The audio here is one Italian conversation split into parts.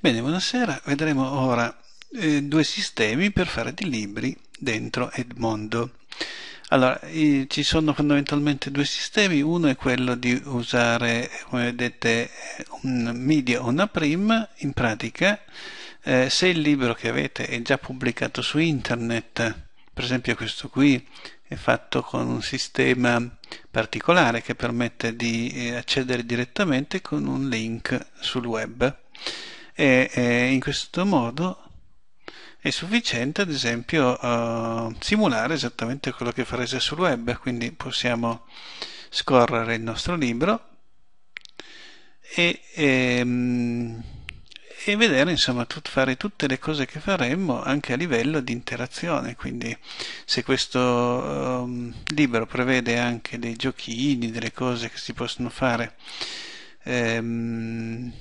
Bene, buonasera, vedremo ora eh, due sistemi per fare dei libri dentro Edmondo. Allora, eh, ci sono fondamentalmente due sistemi, uno è quello di usare, come vedete, un media o una prim, in pratica eh, se il libro che avete è già pubblicato su internet, per esempio questo qui è fatto con un sistema particolare che permette di eh, accedere direttamente con un link sul web e, e in questo modo è sufficiente ad esempio uh, simulare esattamente quello che farete sul web quindi possiamo scorrere il nostro libro e, e, ehm, e vedere insomma tut, fare tutte le cose che faremmo anche a livello di interazione quindi se questo um, libro prevede anche dei giochini delle cose che si possono fare ehm,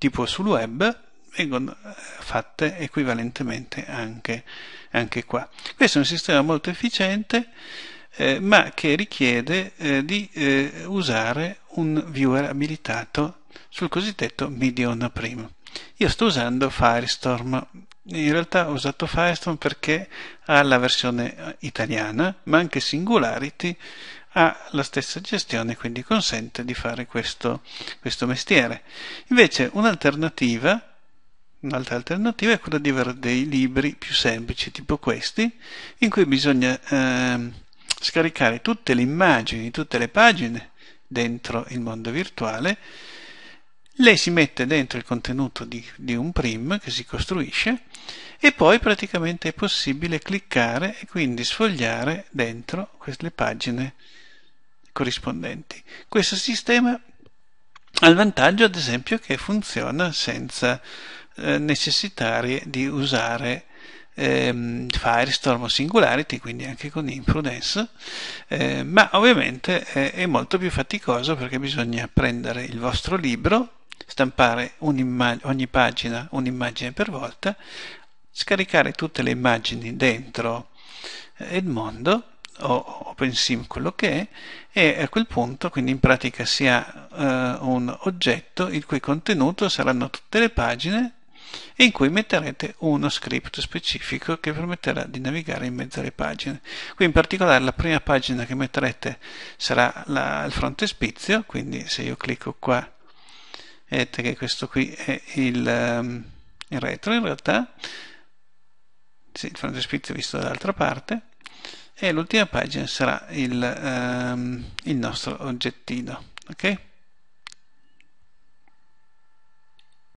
tipo sul web vengono eh, fatte equivalentemente anche, anche qua. Questo è un sistema molto efficiente eh, ma che richiede eh, di eh, usare un viewer abilitato sul cosiddetto media on prima. Io sto usando Firestorm, in realtà ho usato Firestorm perché ha la versione eh, italiana, ma anche Singularity ha la stessa gestione, quindi consente di fare questo, questo mestiere. Invece un'alternativa Un'altra alternativa è quella di avere dei libri più semplici, tipo questi, in cui bisogna eh, scaricare tutte le immagini, tutte le pagine dentro il mondo virtuale lei si mette dentro il contenuto di, di, un prim che si costruisce e poi praticamente è possibile cliccare e quindi sfogliare dentro le pagine corrispondenti. Questo sistema ha il vantaggio ad esempio che funziona senza eh, necessitare di usare ehm, Firestorm o Singularity, quindi anche con Imprudence, eh, ma ovviamente è, eh, è molto più faticoso perché bisogna prendere il vostro libro, stampare ogni pagina un'immagine per volta, scaricare tutte le immagini dentro Edmondo eh, o OpenSim quello che è e a quel punto quindi in pratica si ha uh, un oggetto il cui contenuto saranno tutte le pagine e in cui metterete uno script specifico che permetterà di navigare in mezzo alle pagine. Qui in particolare la prima pagina che metterete sarà la, il frontespizio, quindi se io clicco qua vedete che questo qui è il, um, il retro in realtà sì, il frontespizio visto dall'altra parte e l'ultima pagina sarà il, um, il nostro oggettino ok